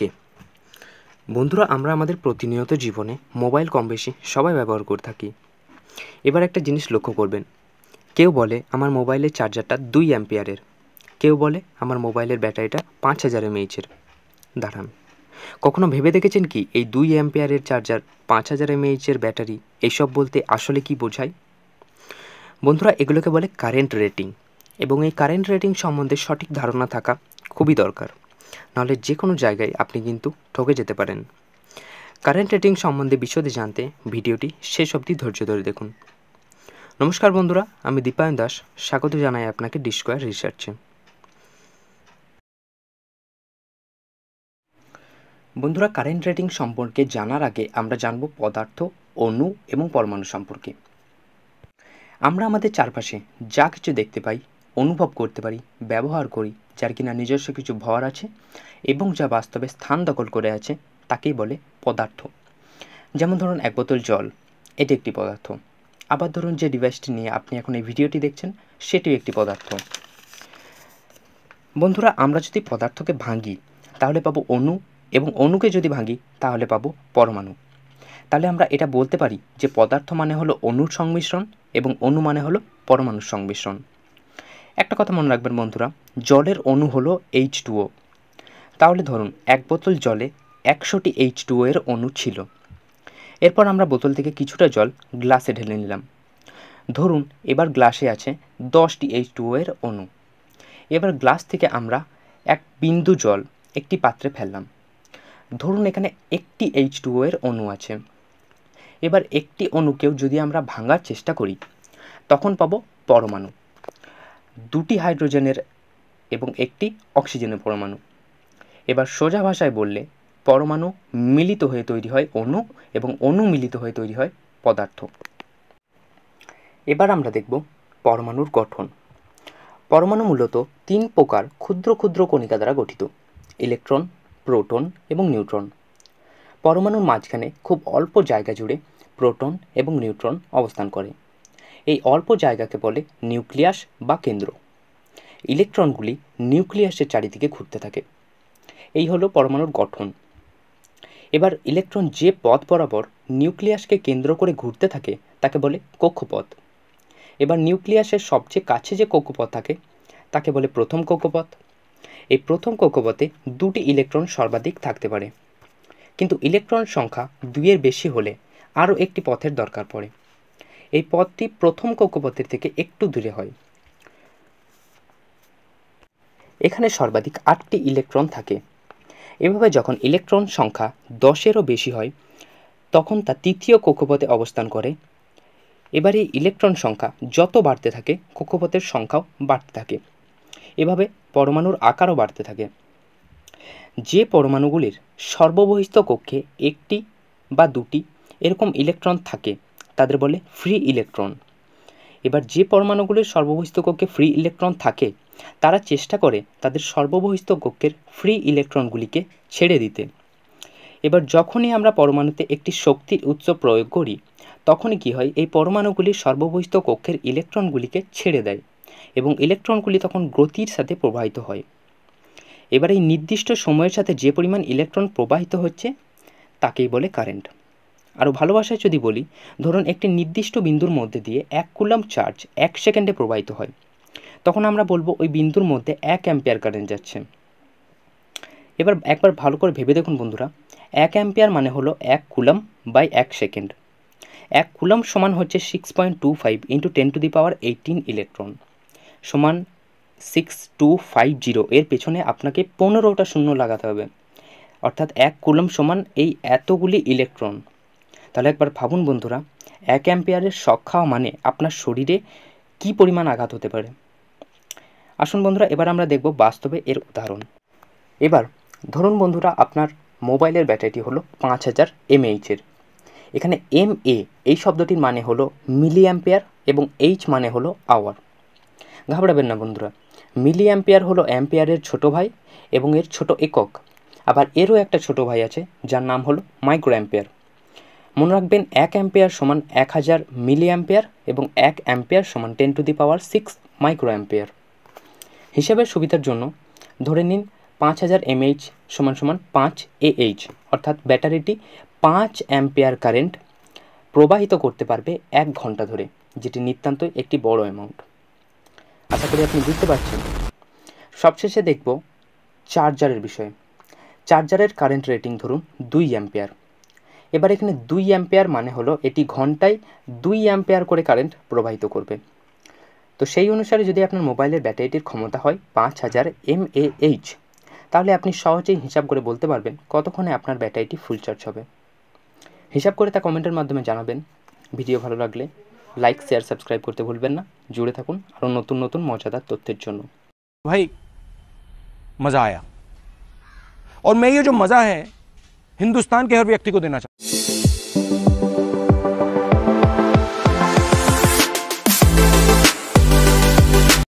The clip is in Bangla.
থাকে বন্ধুরা আমরা আমাদের প্রতিনিয়ত জীবনে মোবাইল কম বেশি সবাই ব্যবহার করে থাকি এবার একটা জিনিস লক্ষ্য করবেন কেউ বলে আমার মোবাইলের চার্জারটা দুই অ্যাম্পিয়ারের কেউ বলে আমার মোবাইলের ব্যাটারিটা পাঁচ হাজার এমএইচের দাঁড়ান কখনো ভেবে দেখেছেন কি এই দুই অ্যাম্পিয়ারের চার্জার পাঁচ হাজার এমএইচের ব্যাটারি এইসব বলতে আসলে কি বোঝায় বন্ধুরা এগুলোকে বলে কারেন্ট রেটিং এবং এই কারেন্ট রেটিং সম্বন্ধে সঠিক ধারণা থাকা খুবই দরকার নাহলে যে কোনো জায়গায় আপনি কিন্তু ঠকে যেতে পারেন কারেন্ট রেটিং সম্বন্ধে বিশদে জানতে ভিডিওটি শেষ অবধি ধৈর্য ধরে দেখুন নমস্কার বন্ধুরা আমি দীপায়ন দাস স্বাগত জানাই আপনাকে ডিসকোয়ার রিসার্চে বন্ধুরা কারেন্ট রেটিং সম্পর্কে জানার আগে আমরা জানব পদার্থ অণু এবং পরমাণু সম্পর্কে আমরা আমাদের চারপাশে যা কিছু দেখতে পাই অনুভব করতে পারি ব্যবহার করি যার কিনা নিজস্ব কিছু ভর আছে এবং যা বাস্তবে স্থান দখল করে আছে তাকেই বলে পদার্থ যেমন ধরুন এক বোতল জল এটি একটি পদার্থ আবার ধরুন যে ডিভাইসটি নিয়ে আপনি এখন এই ভিডিওটি দেখছেন সেটিও একটি পদার্থ বন্ধুরা আমরা যদি পদার্থকে ভাঙি তাহলে পাবো অণু এবং অণুকে যদি ভাঙি তাহলে পাবো পরমাণু তাহলে আমরা এটা বলতে পারি যে পদার্থ মানে হলো অণুর সংমিশ্রণ এবং অণু মানে হলো পরমাণুর সংমিশ্রণ একটা কথা মনে রাখবেন বন্ধুরা জলের অণু হলো এইচ টুও তাহলে ধরুন এক বোতল জলে একশোটি এইচ টুও এর অণু ছিল এরপর আমরা বোতল থেকে কিছুটা জল গ্লাসে ঢেলে নিলাম ধরুন এবার গ্লাসে আছে দশটি এইচ টুও এর অণু এবার গ্লাস থেকে আমরা এক বিন্দু জল একটি পাত্রে ফেললাম ধরুন এখানে একটি এইচ টুও এর অণু আছে এবার একটি অণুকেও যদি আমরা ভাঙার চেষ্টা করি তখন পাবো পরমাণু দুটি হাইড্রোজেনের এবং একটি অক্সিজেনের পরমাণু এবার সোজা ভাষায় বললে পরমাণু মিলিত হয়ে তৈরি হয় অণু এবং অণু মিলিত হয়ে তৈরি হয় পদার্থ এবার আমরা দেখব পরমাণুর গঠন পরমাণু মূলত তিন প্রকার ক্ষুদ্র ক্ষুদ্র কণিকা দ্বারা গঠিত ইলেকট্রন প্রোটন এবং নিউট্রন পরমাণুর মাঝখানে খুব অল্প জায়গা জুড়ে প্রোটন এবং নিউট্রন অবস্থান করে এই অল্প জায়গাকে বলে নিউক্লিয়াস বা কেন্দ্র ইলেকট্রনগুলি নিউক্লিয়াসের চারিদিকে ঘুরতে থাকে এই হলো পরমাণুর গঠন এবার ইলেকট্রন যে পথ বরাবর নিউক্লিয়াসকে কেন্দ্র করে ঘুরতে থাকে তাকে বলে কক্ষপথ এবার নিউক্লিয়াসের সবচেয়ে কাছে যে কক্ষপথ থাকে তাকে বলে প্রথম কক্ষপথ এই প্রথম কক্ষপথে দুটি ইলেকট্রন সর্বাধিক থাকতে পারে কিন্তু ইলেকট্রন সংখ্যা দুইয়ের বেশি হলে আরও একটি পথের দরকার পড়ে এই পথটি প্রথম কক্ষপথের থেকে একটু দূরে হয় এখানে সর্বাধিক আটটি ইলেকট্রন থাকে এভাবে যখন ইলেকট্রন সংখ্যা দশেরও বেশি হয় তখন তা তৃতীয় কক্ষপথে অবস্থান করে এবারে ইলেকট্রন সংখ্যা যত বাড়তে থাকে কক্ষপথের সংখ্যাও বাড়তে থাকে এভাবে পরমাণুর আকারও বাড়তে থাকে যে পরমাণুগুলির সর্ববহিস্থ কক্ষে একটি বা দুটি এরকম ইলেকট্রন থাকে তাদের বলে ফ্রি ইলেকট্রন এবার যে পরমাণুগুলির সর্ববহিস্থ কক্ষে ফ্রি ইলেকট্রন থাকে তারা চেষ্টা করে তাদের সর্ববহিস্থ কক্ষের ফ্রি ইলেকট্রনগুলিকে ছেড়ে দিতে এবার যখনই আমরা পরমাণুতে একটি শক্তির উৎস প্রয়োগ করি তখনই কি হয় এই পরমাণুগুলি সর্ববহিস্থ কক্ষের ইলেকট্রনগুলিকে ছেড়ে দেয় এবং ইলেকট্রনগুলি তখন গতির সাথে প্রবাহিত হয় এবার এই নির্দিষ্ট সময়ের সাথে যে পরিমাণ ইলেকট্রন প্রবাহিত হচ্ছে তাকেই বলে কারেন্ট আরও ভালোবাসায় যদি বলি ধরুন একটি নির্দিষ্ট বিন্দুর মধ্যে দিয়ে এক কুলাম চার্জ এক সেকেন্ডে প্রবাহিত হয় তখন আমরা বলবো ওই বিন্দুর মধ্যে এক অ্যাম্পিয়ার কারেন্ট যাচ্ছে এবার একবার ভালো করে ভেবে দেখুন বন্ধুরা এক অ্যাম্পিয়ার মানে হলো এক কুলাম বাই এক সেকেন্ড এক কুলাম সমান হচ্ছে six point two five into ten to the power eighteen electron সমান সিক্স টু ফাইভ জিরো এর পেছনে আপনাকে পনেরোটা শূন্য লাগাতে হবে অর্থাৎ এক কুলম সমান এই এতগুলি ইলেকট্রন তাহলে একবার ভাবুন বন্ধুরা এক অ্যাম্পিয়ারের শখ খাওয়া মানে আপনার শরীরে কি পরিমাণ আঘাত হতে পারে আসুন বন্ধুরা এবার আমরা দেখব বাস্তবে এর উদাহরণ এবার ধরুন বন্ধুরা আপনার মোবাইলের ব্যাটারিটি হলো পাঁচ হাজার এমএইচের এখানে এম এ এই শব্দটির মানে হলো মিলি অ্যাম্পিয়ার এবং এইচ মানে হলো আওয়ার ঘাবড়াবেন না বন্ধুরা মিলি অ্যাম্পিয়ার হলো অ্যাম্পিয়ারের ছোট ভাই এবং এর ছোট একক আবার এরও একটা ছোট ভাই আছে যার নাম হলো মাইক্রো অ্যাম্পিয়ার মনে রাখবেন এক অ্যাম্পেয়ার সমান এক হাজার মিলি অ্যাম্পেয়ার এবং এক অ্যাম্পেয়ার সমান ten to the power six micro ampere হিসাবের সুবিধার জন্য ধরে নিন পাঁচ হাজার এমএইচ সমান সমান পাঁচ এএইচ অর্থাৎ ব্যাটারিটি পাঁচ অ্যাম্পেয়ার কারেন্ট প্রবাহিত করতে পারবে এক ঘন্টা ধরে যেটি নিতান্ত একটি বড় অ্যামাউন্ট আশা করি আপনি বুঝতে পারছেন সবশেষে দেখব চার্জারের বিষয়ে চার্জারের কারেন্ট রেটিং ধরুন দুই অ্যাম্পেয়ার এবার এখানে দুই অ্যাম্পেয়ার মানে হলো এটি ঘন্টায় দুই অ্যাম্পেয়ার করে কারেন্ট প্রবাহিত করবে তো সেই অনুসারে যদি আপনার মোবাইলের ব্যাটারিটির ক্ষমতা হয় পাঁচ হাজার এইচ তাহলে আপনি সহজেই হিসাব করে বলতে পারবেন কতক্ষণে আপনার ব্যাটারিটি ফুল চার্জ হবে হিসাব করে তা কমেন্টের মাধ্যমে জানাবেন ভিডিও ভালো লাগলে লাইক শেয়ার সাবস্ক্রাইব করতে ভুলবেন না জুড়ে থাকুন আরও নতুন নতুন মজাদার তথ্যের জন্য ভাই মজা আয়া और मैं ये जो मज़ा है हिंदुस्तान के हर व्यक्ति को देना चाहिए